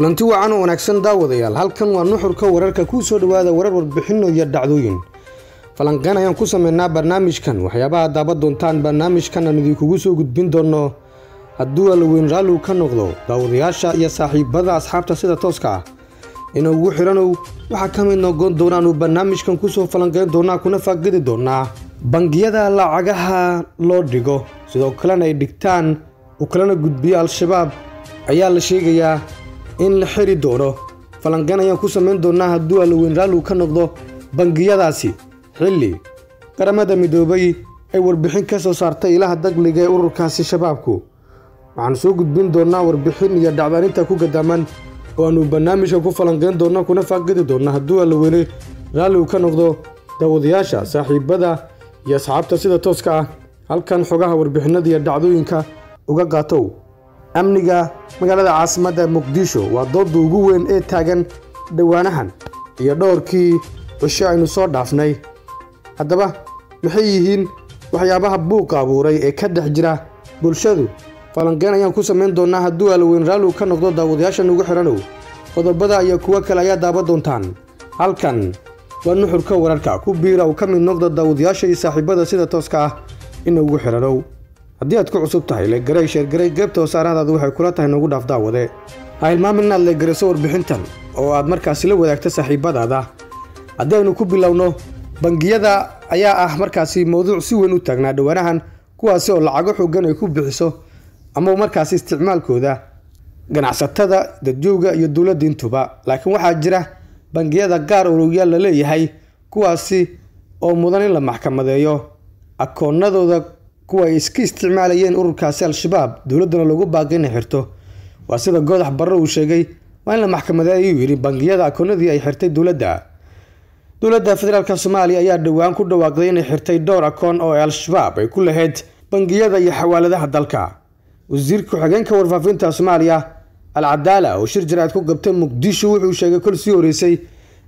kulanti wacan oo wanaagsan daawadayaal halkan waa nuxurka wararka kuu soo dhawaada warar warbixino iyo dhacdooyin falanqeyn ayaan ku sameynaa barnaamijkan waxyaabaha daaban doontaan barnaamijkan aan idinkugu soo gudbin doonno hadduu alaweyn raalligu ka noqdo daawadayaasha iyo saaxiibada asxaabta sida tooska ah inuu ugu xiranow waxaa ka mid noqon doonaanu barnaamijkan kusoo falanqeyn doonaa kuna faaqidi doonaa bangiyada lacagaha loo dhigo sidoo kalena ay dhigtaan uu kalena gudbiya al-shabaab ayaa la sheegayaa in la xiri doono falanqeyn ayaan ku samayn doonnaa hadduu alaweyn raalligu ka noqdo bangiyadaasi xilli qaramada midoobay ay warbixin ka soo saartay ilaha dakhliga ee ururkaasi shabaabku waxaan soo gudbin doonaa warbixin iyo dhacdaarinta ku gadaaman oo aanu barnaamijka ku falanqeyn doonna kuna faaqidi doonna hadduu allaweyne raalligu ka noqdo daawadayaasha saaxiibada iyo asxaabta sida tooska ah halkan xogaha warbixinada iyo dhacdooyinka uga qaatow amniga magaalada caasimadda muqdisho waa dooda ugu weyn ee taagan dhowaanahan iyo dhowrkii cushe aynu soo dhaafnay haddaba maxay yihiin waxyaabaha buuqa abuuray ee ka dhex jira bulshadu falanqeyn ayaan ku samayn doonnaa hadduu alweyn raalligu ka noqdo daawadayaasha nugu xidhanow qodobada iyo kuwo kale ayaa daaba doontaan halkan waa nuxurka wararka ku biira uu ka mid noqda daawadayaasha iyo saaxiibada sida tooska ah in ugu xidhanow haddii aad ku cusub tahay legarey sheergarey geebta hoosaaraadaadu waxay kula tahay noogu dhaaf daawade ha ilmaamin inaad leegarayso warbixintan oo aad markaasi la wadaagto saaxiibbadaada haddii ku bilowno bangiyada ayaa ah markaasi mowduuc si weyn u taagnaa dhawaanahan kuwaasi oo lacago xoogan ay ku bixiso ama markaasi isticmaalkooda ganacsatada dadjooga iyo intuba laakiin waxaa jira bangiyada gaar olowyaal la leeyahay kuwaasi oo mudan in la maxkamadeeyo akoonnadooda kuwa ay iska isticmaalayeen ururkaasi al-shabaab dowladdana lagu baaqay inay xirto waa sida goodax barre uu sheegay waa in la maxkamaday ayuu yidhi bangiyada akoonadii ay xirtay dowladda dowladda federaalk soomaaliya ayaa dhowaan ku dhawaaqday inay xirtay dhowr akoon oo al-shabaab ay ku lahayd bangiyada iyo xawaaladaha dalka wasiir ku-xigeenka warfaafinta soomaaliya al-cadaala oo shir jaraad ku qabtay muqdisho wuxuu sheegay kol sii horeysay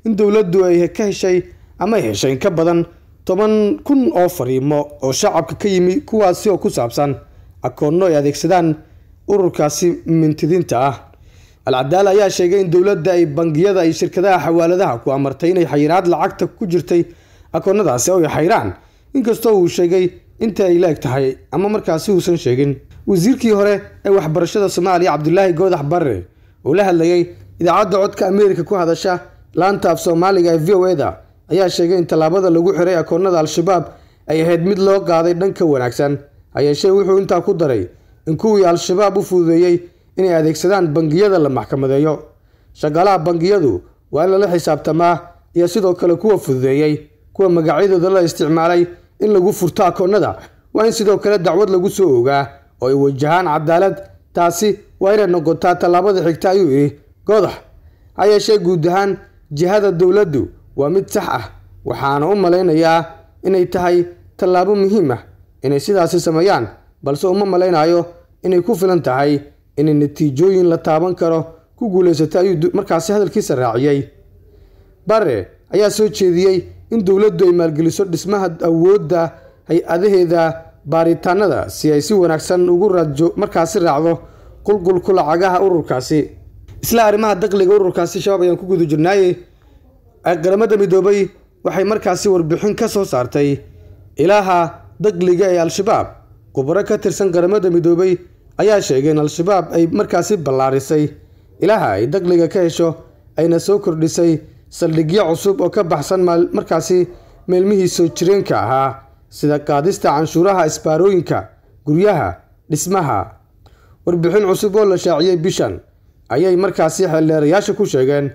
in dowladdu ay ka heshay ama ay heshay in ka badan toban kun oo fariimo oo shacabka ka yimi kuwaasi oo ku saabsan akoonno ay adeegsadaan ururkaasi mintidinta ah alcadaala ayaa sheegay in dowladda ay bangiyada iyo shirkadaha xawaaladaha ku amartay inay xayiraad lacagta ku jirtay akoonnadaasi ay xayraan inkastoo uu sheegay inta ay la-eg tahay ama markaasi uusan sheegin wasiirkii hore ee waxbarashada soomaaliya cabdulaahi goodax barre uu la hadlayay idaacadda codka ameerika ku hadasha laanta af soomaaliga ee v o e da ayaa sheegay in tallaabada lagu xiray akoonnada al-shabaab ay ahayd mid loo qaaday dhanka wanaagsan hayeeshee wuxuu intaa ku daray in kuwii al-shabaab u fududeeyey inay adeegsadaan bangiyada la maxkamadeeyo shaqaalaha bangiyadu waa in lala xisaabtamaa iyo sidoo kale kuwa fududeeyey kuwa magacyadooda la isticmaalay in lagu furto akoonnada waa in sidoo kale dacwad lagu soo ogaa oo ay wajahaan cadaalad taasi waa inay noqotaa tallaabada xigta ayuu yidhi godax hayeeshee guud ahaan jihada dowladdu waa mid sax ah waxaana u malaynayaa inay tahay tallaabo muhiim ah inay sidaasi sameeyaan balse uma malaynaayo inay ku filan tahay inay natiijooyin la taaban karo ku guulaysatay ayuu markaasi hadalkiisa raaciyey barre ayaa soo jeediyey in dowladdu ay maalgeliso dhismaha awoodda hay-adaheeda baaritaanada si ay si wanaagsan ugu raadjo markaasi raacdo qulqulku lacagaha ururkaasi isla arrimaha daqliga ururkaasi shabaab ayaan ku guda jirnaaye qaramada midoobay waxay markaasi warbixin ka soo saartay ilaaha dagliga ee al-shabaab khubaro ka tirsan qaramada midoobay ayaa sheegay in al-shabaab ay markaasi ballaarisay ilaaha ay dagliga ka hesho ayna soo kordhisay saldhigyo cusub oo ka baxsan markaasi meelmihii soo jireenka ahaa sida qaadista canshuuraha isbaarooyinka guryaha dhismaha warbixin cusub oo la shaaciyey bishan ayay markaasi xeeldheerayaasha ku sheegeen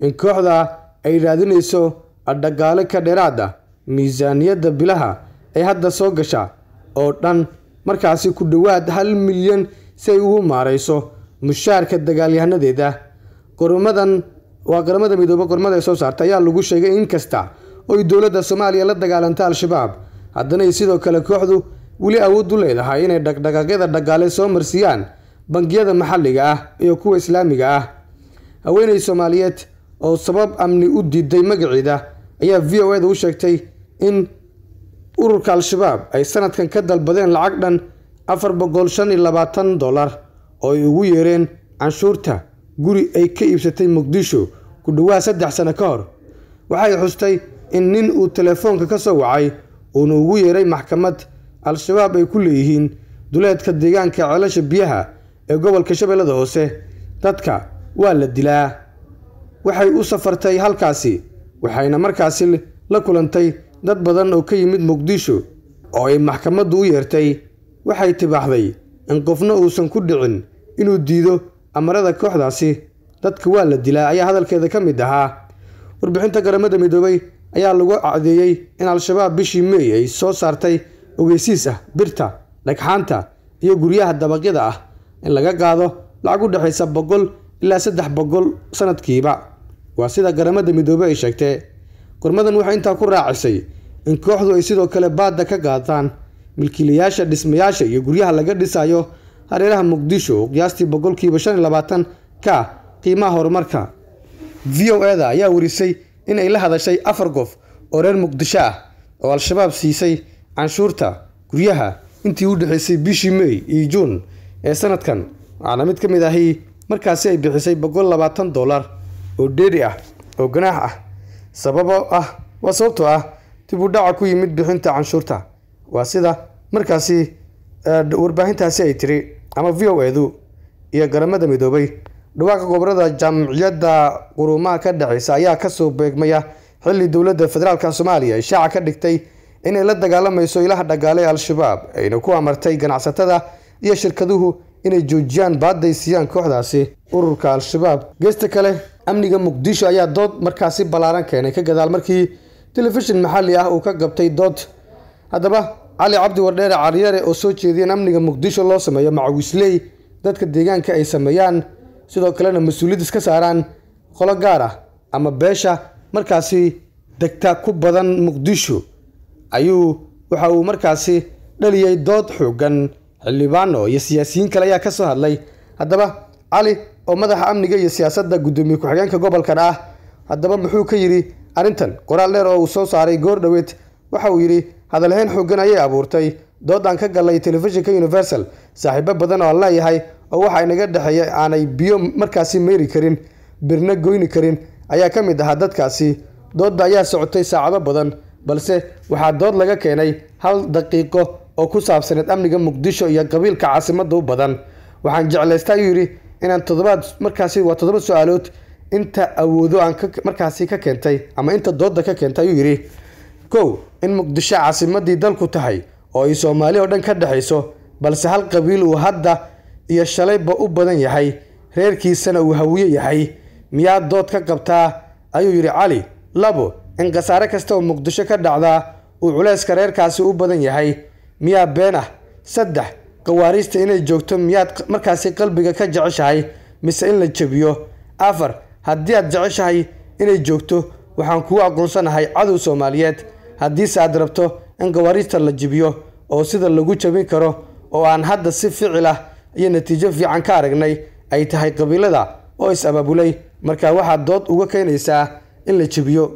in kooxda ay raadinayso dhaqaale ka dheeraada miisaaniyadda bilaha ay hadda soo gasha oo dhan markaasi ku dhawaad hal milyan si ay ugu maarayso mushaarka dagaalyahanadeeda qorumadan waa qaramada midoobe qormada ee soo saarta ayaa lagu sheegay inkasta kasta dowladda soomaaliya la dagaalanta al-shabaab haddana ay sidoo kale kooxdu weli awood u leedahay inay dhaqdhaqaaqyada dhaqaale soo marsiiyaan bangiyada maxalliga ah iyo kuwa islaamiga ah haweeney soomaaliyeed oo sabab amni u diiday magaceeda ayaa v o e da u sheegtay in ururka al-shabaab ay sanadkan ka dalbadeen lacag dhan afar boqol shan iyo labaatan dollar oo ay ugu yeereen canshuurta guri ay ka iibsatay muqdisho ku dhowaa saddex sano ka hor waxay xustay in nin uu teleefoonka ka soo wacay uuna ugu yeeray maxkamad al-shabaab ay ku leeyihiin duleedka deegaanka ceelasha biyaha ee gobolka shabeellada hoose dadka waa la dilaa waxay u safartay halkaasi waxayna markaasi la kulantay dad badan oo ka yimid muqdisho oo ay maxkamaddu u yeertay waxay tibaaxday in qofna uusan ku dhicin inuu diido amarada kooxdaasi dadka waa la dilaa ayaa hadalkeeda ka mid ahaa warbixinta garamada midoobay ayaa lagu cadeeyey in al-shabaab bishii mey ay soo saartay ogeysiis ah birta dhagxaanta iyo guryaha dabaqyada ah in laga qaado lacag u dhexaysa boqol ilaa saddex boqol sannadkiiba waa sida garamada midoobey ay sheegtee gormadan waxay intaa ku raacisay in kooxdu ay sidoo kale baadda ka qaataan milkiilayaasha dhismayaasha iyo guryaha laga dhisaayo hareeraha muqdisho oo qiyaastii boqolkiiba shan iyo labaatan ka qiimaha horumarka v o eda ayaa warisay in ay la hadashay afar qof oo reer muqdisho ah oo al-shabaab siisay canshuurta guryaha intii u dhexaysay bishii mey iyo juun ee sanadkan waxaana mid ka mid ahi markaasi ay bixisay boqol labaatan dollar oo dheeri ah oo ganaax ah sababo ah waa sababtoo ah dib u dhaca ku yimid bixinta canshuurta waa sida markaasi eh, warbaahintaasi ay tiri ama v o edu iyo garamada midoobay dhawaaqa gobolada jaamciyadda quruumaha ka dhexeysa ayaa kasoo beegmaya xilli dowladda federaalk soomaaliya ay ka dhigtay inay la dagaalamayso ilaha dhagaale al-shabaab ayna ku amartay ganacsatada iyo shirkaduhu inay joojiyaan baadaysiiyaan kooxdaasi ururka al-shabaab geesta kale amniga muqdisho ayaa dood markaasi ballaaran keenay ka gadaal markii telefishin maxalli ah uu ka gabtay dood haddaba cali cabdi wardheere cariyare oo soo jeediya in amniga muqdisho loo sameeyo macawisley dadka deegaanka ay sameeyaan sidoo kalena mas-uuliyad iska saaraan qolo gaar ah ama beesha markaasi degtaa ku badan muqdisho ayuu waxa uu markaasi dhaliyay dood xooggan xildhibaano iyo siyaasiyiin kale ayaa ka soo hadlay haddaba cali oo madaxa amniga iyo siyaasadda guddoomiye ku-xigeenka gobolkan ah haddaba muxuu ka yidhi arrintan qoraal dheer oo uu soo saaray goordhoweed waxa uu yidhi hadalhayn xoogan ayay abuurtay doodaan ka gallay telefishinka universal saaxiibo badan oo leeyahay oo waxa inaga dhexeeya aanay biyo markaasi meyri karin birna goyni karin ayaa ka mid ahaa dadkaasi doodda ayaa socotay saacado badan balse waxaa dood laga keenay hal daqiiqo oo ku saabsaneed amniga muqdisho iyo qabiilka caasimadda u badan waxaan jeclaystaa ayuu yidhi inaan toddobaad markaasi waa todoba su-aalood inta awoodo aan markaasi ka keentay ama inta dooda ka keentay ayuu yidhi kow in muqdisho caasimadii dalku tahay oo ay soomaali oo dhan ka dhexayso balse hal qabiil uu hadda iyo shalayba u badan yahay reerkiisana uu hawiye yahay miyaa dood ka qabtaa ayuu yidhi cali labo in khasaare kasta oo muqdisho ka dhacdaa uu culeyska reerkaasi u badan yahay miyaa been ah saddex gawaariista inay joogto miyaad markaasi qalbiga ka jeceshahay mise in la jebiyo afar haddii aad jeceshahay inay joogto waxaan kugu aqoonsanahay cadow soomaaliyeed haddiise aad rabto in gawaariista la jibiyo oo sida lagu jebin karo oo aan hadda si ficil ah iyo natiijo fiican ka aragnay ay tahay qabiilada oo is-abaabulay markaa waxaad dood uga keenaysaa in la jebiyo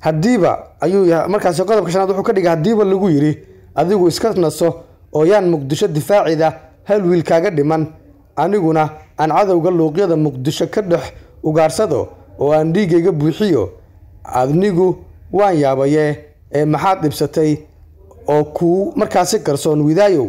haddiiba ayuu markaasi qodobka shanaad wuxuu ka dhigay haddiiba lagu yidhi adigu iska naso ooyaan muqdisho difaacida hal wiil kaaga dhiman aniguna aan cadowga luuqyada muqdisho ka dhex ugaarsado oo aan dhiiggayga buuxiyo adnigu waan yaabaye ee maxaad dhibsatay oo kuu markaasi qarsoon widaayow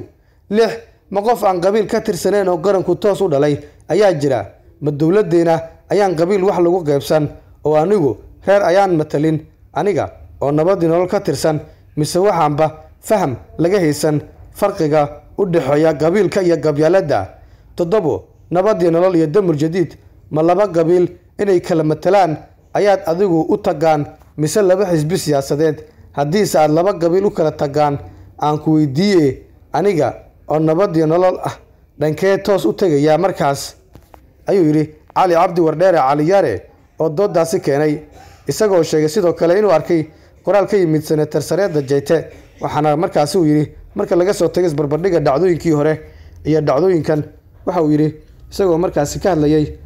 lix ma qof aan qabiil ka tirsanayn oo qaranku toos u dhalay ayaa jira ma dowladdeena ayaan qabiil wax lagu qaybsan oo anigu reer ayaan matalin aniga oo nabadii nolol ka tirsan mise waxaanba faham laga haysan farqiga u dhexeeya qabiilka iyo gabyaaladda toddobo nabadii nolol iyo damur jadiid ma laba qabiil inay kala matalaan ayaad adigu u tagaan mise laba xisbi siyaasadeed haddiise aad laba qabiil u kala tagaan aan ku weydiiye aniga oo nabadii nolol ah dhankee toos u tegayaa markaas ayuu yidhi cali cabdi wardheere caliyaare oo doodaasi keenay isagoo sheegay sidoo kale inuu arkay qoraal ka yimid senatar sareedda jeyte waxaana markaasi uu yidhi marka laga soo tago isbarbardhiga dhacdooyinkii hore iyo dhacdooyinkan waxa uu yidhi isagoo markaasi ka hadlayay